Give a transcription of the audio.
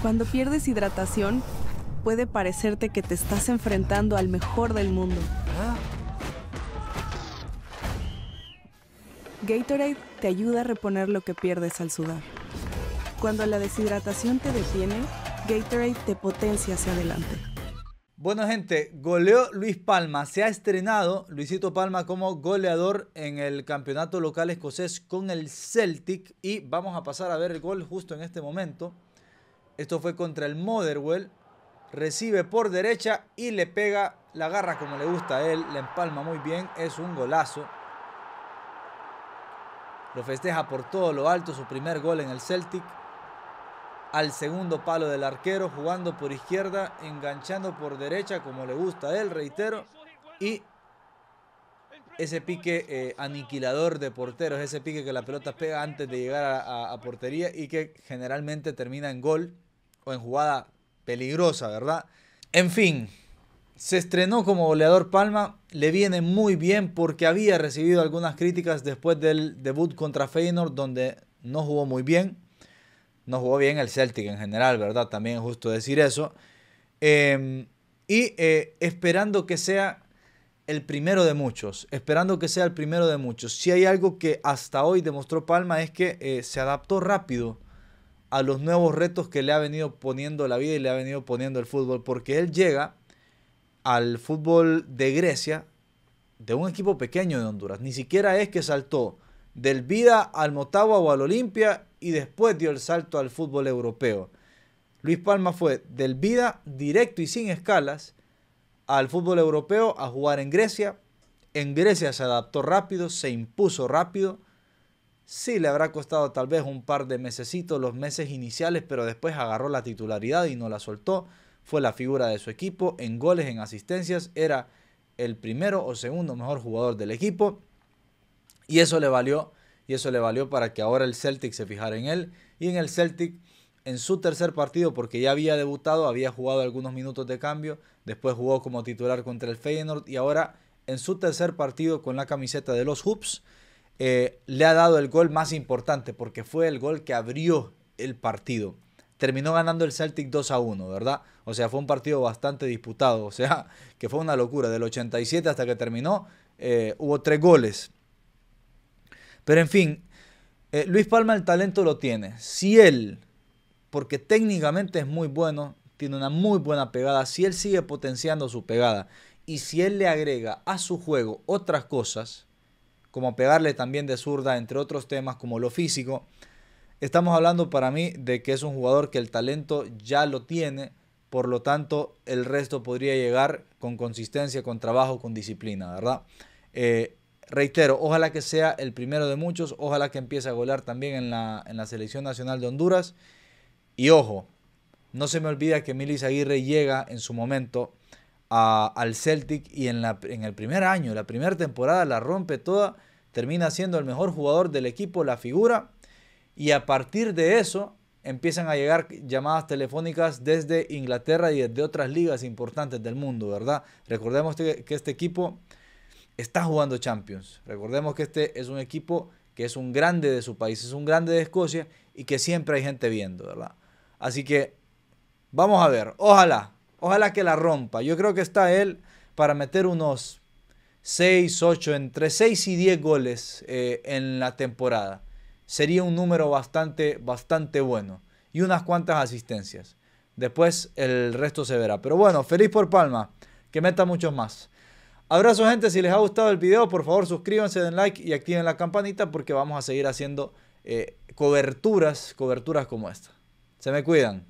Cuando pierdes hidratación, puede parecerte que te estás enfrentando al mejor del mundo. Gatorade te ayuda a reponer lo que pierdes al sudar. Cuando la deshidratación te detiene, Gatorade te potencia hacia adelante. Bueno gente, goleó Luis Palma. Se ha estrenado Luisito Palma como goleador en el campeonato local escocés con el Celtic y vamos a pasar a ver el gol justo en este momento. Esto fue contra el Motherwell. Recibe por derecha y le pega, la garra como le gusta a él, la empalma muy bien, es un golazo. Lo festeja por todo lo alto, su primer gol en el Celtic. Al segundo palo del arquero, jugando por izquierda, enganchando por derecha como le gusta a él, reitero. Y ese pique eh, aniquilador de porteros, ese pique que la pelota pega antes de llegar a portería y que generalmente termina en gol o en jugada peligrosa, ¿verdad? En fin, se estrenó como goleador Palma, le viene muy bien porque había recibido algunas críticas después del debut contra Feyenoord donde no jugó muy bien. No jugó bien el Celtic en general, ¿verdad? También es justo decir eso. Em, y eh, esperando que sea el primero de muchos, esperando que sea el primero de muchos. Si hay algo que hasta hoy demostró Palma es que eh, se adaptó rápido a los nuevos retos que le ha venido poniendo la vida y le ha venido poniendo el fútbol, porque él llega al fútbol de Grecia de un equipo pequeño de Honduras, ni siquiera es que saltó del Vida al Motagua o al Olimpia y después dio el salto al fútbol europeo. Luis Palma fue del Vida directo y sin escalas al fútbol europeo a jugar en Grecia. En Grecia se adaptó rápido, se impuso rápido Sí, le habrá costado tal vez un par de mesecitos, los meses iniciales, pero después agarró la titularidad y no la soltó. Fue la figura de su equipo en goles, en asistencias, era el primero o segundo mejor jugador del equipo y eso le valió y eso le valió para que ahora el Celtic se fijara en él y en el Celtic en su tercer partido porque ya había debutado, había jugado algunos minutos de cambio, después jugó como titular contra el Feyenoord y ahora en su tercer partido con la camiseta de los Hoops eh, le ha dado el gol más importante porque fue el gol que abrió el partido. Terminó ganando el Celtic 2 a 1, ¿verdad? O sea, fue un partido bastante disputado, o sea, que fue una locura. Del 87 hasta que terminó, eh, hubo tres goles. Pero en fin, eh, Luis Palma el talento lo tiene. Si él, porque técnicamente es muy bueno, tiene una muy buena pegada, si él sigue potenciando su pegada y si él le agrega a su juego otras cosas, como pegarle también de zurda, entre otros temas como lo físico. Estamos hablando para mí de que es un jugador que el talento ya lo tiene, por lo tanto el resto podría llegar con consistencia, con trabajo, con disciplina, ¿verdad? Eh, reitero, ojalá que sea el primero de muchos, ojalá que empiece a golar también en la, selección nacional de Honduras. Y ojo, no se me olvida que Milis Aguirre llega en su momento al Celtic y en, el primer año, la primera temporada la rompe toda, termina siendo el mejor jugador del equipo, la figura, y a partir de eso empiezan a llegar llamadas telefónicas desde Inglaterra y desde otras ligas importantes del mundo, ¿verdad? Recordemos que este equipo está jugando Champions, recordemos que este es un equipo que es un grande de su país, es un grande de Escocia y que siempre hay gente viendo, ¿verdad? Así que vamos a ver, ojalá Ojalá que la rompa. Yo creo que está él para meter unos 6, 8, entre 6 y 10 goles eh, en la temporada. Sería un número bastante, bastante bueno. Y unas cuantas asistencias. Después el resto se verá. Pero bueno, feliz por Palma. Que meta muchos más. Abrazo gente, si les ha gustado el video, por favor suscríbanse, den like y activen la campanita porque vamos a seguir haciendo eh, coberturas, coberturas como esta. Se me cuidan.